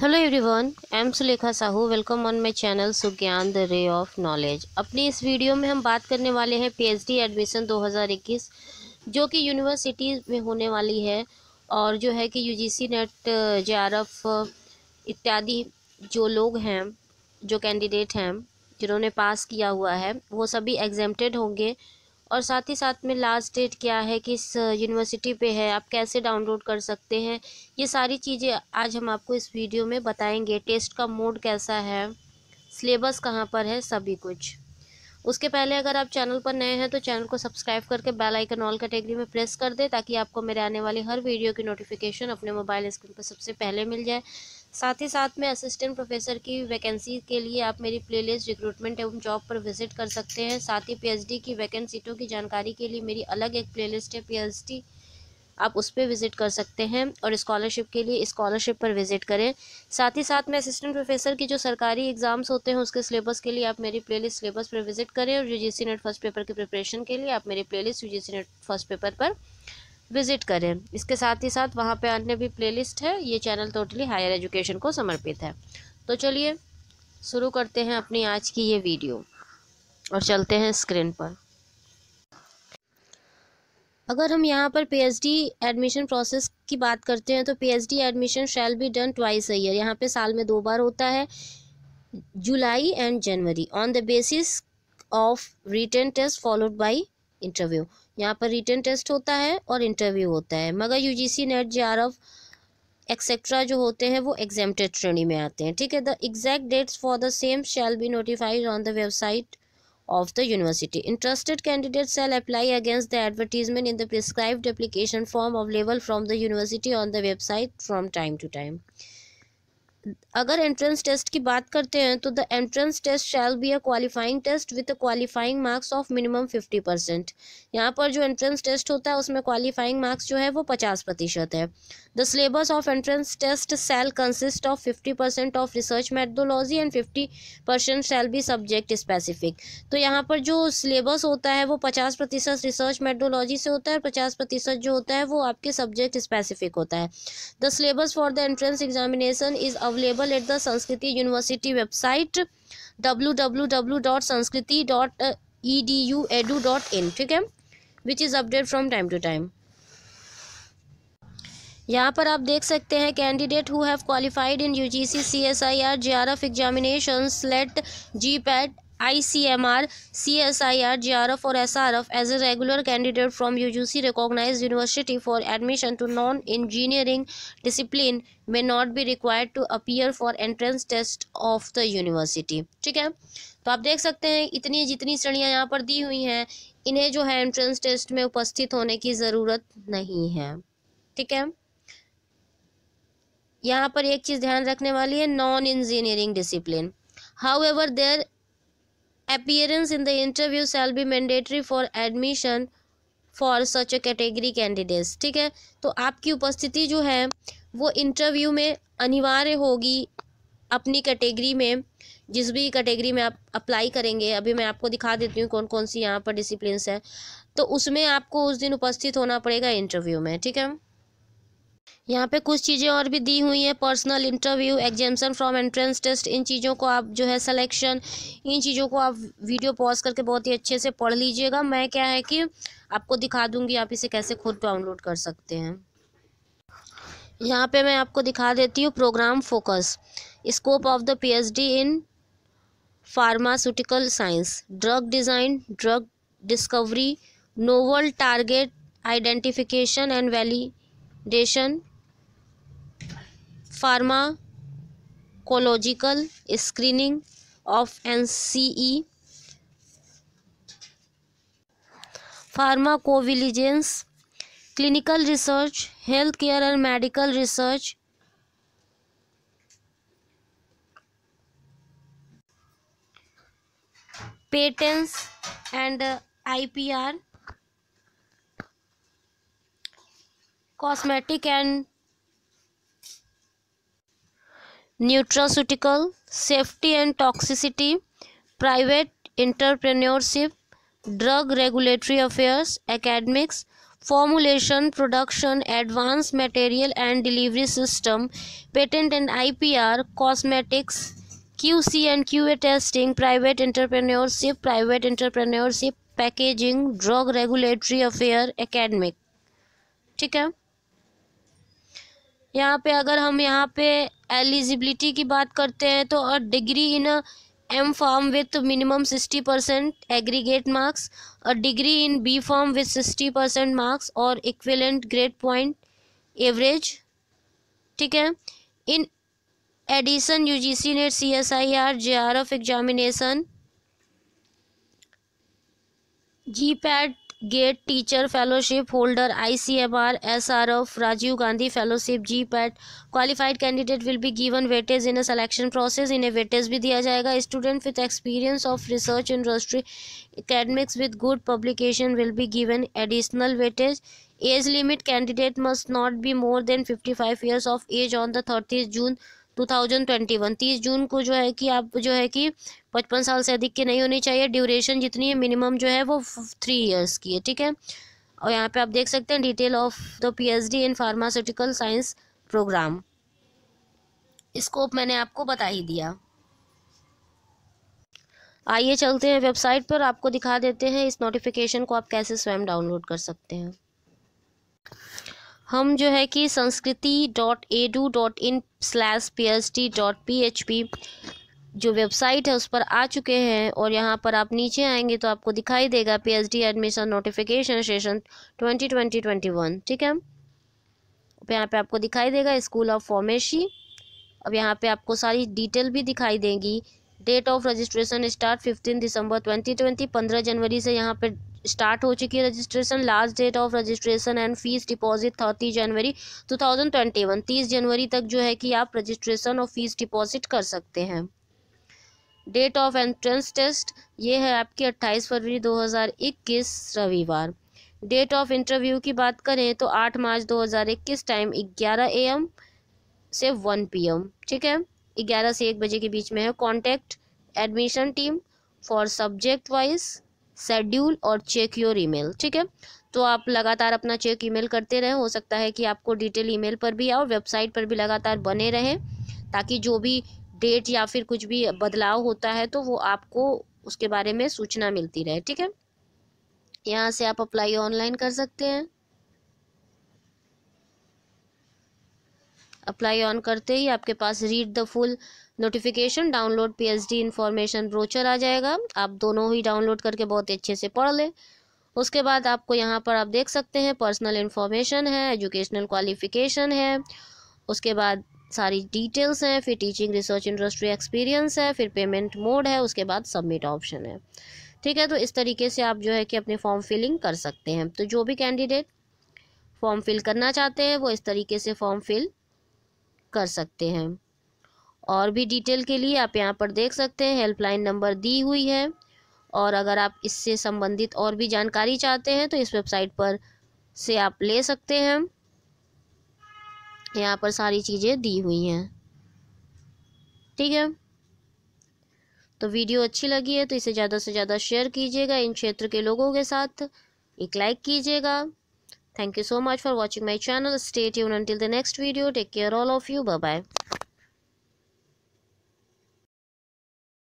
Hello everyone I am Sulekha Sahu welcome on my channel Sugyan the ray of knowledge अपनी इस video में हम बात करने वाले हैं पीएचडी एडमिशन 2021 जो कि यूनिवर्सिटी में होने वाली है और जो है कि यूजीसी नेट जे इत्यादि जो लोग हैं जो कैंडिडेट हैं जिन्होंने पास किया हुआ है वो सभी एग्जेम्प्टेड होंगे और साथ ही साथ में लास्ट डेट क्या है किस यूनिवर्सिटी uh, पे है आप कैसे डाउनलोड कर सकते हैं ये सारी चीज़ें आज हम आपको इस वीडियो में बताएंगे टेस्ट का मोड कैसा है सिलेबस कहाँ पर है सभी कुछ उसके पहले अगर आप चैनल पर नए हैं तो चैनल को सब्सक्राइब करके बेल आइकन ऑल कैटेगरी में प्रेस कर दें ताकि आपको मेरे आने वाली हर वीडियो की नोटिफिकेशन अपने मोबाइल स्क्रीन पर सबसे पहले मिल जाए साथ ही साथ में असिस्टेंट प्रोफेसर की वैकेंसी के लिए आप मेरी प्लेलिस्ट रिक्रूटमेंट एवं जॉब पर विजिट कर सकते हैं साथ ही पीएचडी की वैकेंट सीटों की जानकारी के लिए मेरी अलग एक प्लेलिस्ट है पीएचडी आप उस पर विज़िट कर सकते हैं और स्कॉलरशिप के लिए स्कॉलरशिप पर विज़िट करें साथ ही साथ में असिस्टेंट प्रोफेसर की जो सरकारी एग्ज़ाम्स होते हैं उसके सिलेबस के लिए आप मेरी प्लेलिस्ट सिलेबस पर विज़िट करें और यूजीसी नेट फर्स्ट पेपर की प्रिपरेशन के लिए आप मेरी playlist UGC NET first paper पर विजिट करें इसके साथ ही साथ वहाँ पे अन्य भी प्लेलिस्ट है ये चैनल टोटली हायर एजुकेशन को समर्पित है तो चलिए शुरू करते हैं अपनी आज की ये वीडियो और चलते हैं स्क्रीन पर अगर हम यहाँ पर पीएचडी एडमिशन प्रोसेस की बात करते हैं तो PhD admission shall be done twice year यहाँ पे साल में दो बार होता है July and January on the basis of written test followed by interview यहाँ पर रिटर्न टेस्ट होता है और इंटरव्यू होता है मगर U G C NET J R F etcetera जो होते हैं वो एग्जेप्टेड श्रेणी में आते हैं ठीक है the exact dates for the same shall be notified on the website of the university interested candidate shall apply against the advertisement in the prescribed application form available from the university on the website from time to time अगर entrance test की बात करते हैं तो the entrance test shall be a qualifying test with qualifying marks of minimum fifty percent यहाँ पर जो entrance test होता है उसमें क्वालिफाइंग मार्क्स जो है वो पचास प्रतिशत है the syllabus of entrance test shall consist of fifty percent of research methodology and fifty percent shall be subject specific तो यहाँ पर जो सिलेबस होता है वो पचास प्रतिशत रिसर्च मेथडोलॉजी से होता है और पचास प्रतिशत जो होता है वो आपके सब्जेक्ट स्पेसिफिक होता है the syllabus for the entrance examination is away dot at the Sanskriti University website in ठीक है which is update from time to time यहाँ पर आप देख सकते हैं candidate who have qualified in UGC CSIR C S I R R F examination SLET GPAT I C M R C S I R G R F और S R F as a regular candidate from you G C recognise university for admission to non engineering discipline may not be required to appear for entrance test of the university ठीक है तो आप देख सकते हैं इतनी जितनी श्रेणियाँ यहाँ पर दी हुई हैं इन्हें जो है एंट्रेंस टेस्ट में उपस्थित होने की ज़रूरत नहीं है ठीक है यहाँ पर एक चीज़ ध्यान रखने वाली है non engineering discipline however their appearance in the interview shall be mandatory for admission for such a category candidates ठीक है तो आपकी उपस्थिति जो है वो इंटरव्यू में अनिवार्य होगी अपनी कैटेगरी में जिस भी कैटेगरी में आप अप्लाई करेंगे अभी मैं आपको दिखा देती हूँ कौन कौन सी यहाँ पर डिसिप्लिन है तो उसमें आपको उस दिन उपस्थित होना पड़ेगा इंटरव्यू में ठीक है यहाँ पे कुछ चीज़ें और भी दी हुई हैं personal interview exemption from entrance test इन चीज़ों को आप जो है सिलेक्शन इन चीज़ों को आप वीडियो पॉज करके बहुत ही अच्छे से पढ़ लीजिएगा मैं क्या है कि आपको दिखा दूंगी आप इसे कैसे खुद डाउनलोड कर सकते हैं यहाँ पे मैं आपको दिखा देती हूँ programme focus scope of the D in pharmaceutical science drug design drug discovery novel target identification and validation pharmacological screening of N C E pharmacovigilance clinical research health care and medical research I P R cosmetic and nutraceutical safety and toxicity private entrepreneurship drug regulatory affairs academics formulation production advance material and delivery system patent and IPR cosmetics QC and QA testing private entrepreneurship private entrepreneurship packaging drug regulatory affair academic ठीक है यहाँ पे अगर हम यहाँ पे eligibility की बात करते हैं तो a degree in M pharm with minimum sixty percent aggregate marks a degree in B pharm with sixty percent marks और इक्विलेंट ग्रेड पॉइंट एवरेज ठीक है in addition U G C NET C S I R J R F examination G pat Gate Teacher Fellowship Holder, ICMR SRF Rajiv Gandhi fellowship GPAT qualified candidate will be given weightage in the selection process In इन्हें weightage भी दिया जाएगा student with experience of research industry academics with good publication will be given additional weightage age limit candidate must not be more than 55 years of age on the 30th June 2021 30 जून को जो है कि आप जो है कि पचपन साल से अधिक के नहीं होनी चाहिए ड्यूरेशन जितनी है मिनिमम जो है वो थ्री ईयर्स की है ठीक है और यहाँ पे आप देख सकते हैं detail of the PhD in pharmaceutical science programme scope मैंने आपको बता ही दिया आइए चलते हैं वेबसाइट पर आपको दिखा देते हैं इस नोटिफिकेशन को आप कैसे स्वयं डाउनलोड कर सकते हैं हम जो है कि Sanskriti dot edu dot in slash P H D dot P H P जो वेबसाइट है उस पर आ चुके हैं और यहाँ पर आप नीचे आएंगे तो आपको दिखाई देगा P H D admission notification session twenty twenty twenty one ठीक है अब यहाँ पे आपको दिखाई देगा स्कूल ऑफ फॉर्मेसी अब यहाँ पे आपको सारी डिटेल भी दिखाई देंगी date of registration start fifteen December twenty twenty पंद्रह जनवरी से यहाँ पे स्टार्ट हो चुकी है registration last date of registration and fees deposit thirty January two thousand twenty one तीस जनवरी तक जो है कि आप रजिस्ट्रेशन और फीस डिपॉजिट कर सकते हैं डेट ऑफ एंट्रेंस टेस्ट ये है आपकी अट्ठाईस फरवरी दो हज़ार इक्कीस रविवार डेट ऑफ इंटरव्यू की बात करें तो आठ मार्च दो हज़ार इक्कीस टाइम ग्यारह ए एम से वन पी एम ठीक है ग्यारह से एक बजे के बीच में है contact admission team for subject wise schedule और चेक योर ईमेल ठीक है तो आप लगातार अपना चेक ईमेल करते रहें हो सकता है कि आपको डिटेल ईमेल पर भी और वेबसाइट पर भी लगातार बने रहें ताकि जो भी डेट या फिर कुछ भी बदलाव होता है तो वो आपको उसके बारे में सूचना मिलती रहे ठीक है यहाँ से आप अप्लाई ऑनलाइन कर सकते हैं अप्लाई ऑन करते ही आपके पास read the full notification download PhD information brochure आ जाएगा आप दोनों ही डाउनलोड करके बहुत अच्छे से पढ़ लें उसके बाद आपको यहाँ पर आप देख सकते हैं पर्सनल इन्फॉर्मेशन है एजुकेशनल क्वालिफिकेशन है उसके बाद सारी डिटेल्स हैं फिर टीचिंग रिसर्च इंडस्ट्री एक्सपीरियंस है फिर पेमेंट मोड है उसके बाद सबमिट ऑप्शन है ठीक है तो इस तरीके से आप जो है कि अपने फॉर्म फिलिंग कर सकते हैं तो जो भी कैंडिडेट फॉर्म फिल करना चाहते हैं वो इस तरीके से फॉर्म फिल कर सकते हैं और भी डिटेल के लिए आप यहाँ पर देख सकते हैं हेल्पलाइन नंबर दी हुई है और अगर आप इससे संबंधित और भी जानकारी चाहते हैं तो इस वेबसाइट पर से आप ले सकते हैं यहाँ पर सारी चीज़ें दी हुई हैं ठीक है तो वीडियो अच्छी लगी है तो इसे ज़्यादा से ज़्यादा शेयर कीजिएगा इन क्षेत्र के लोगों के साथ एक लाइक कीजिएगा Thank you so much for watching my channel. Stay tuned until the next video. Take care all of you. Bye-bye.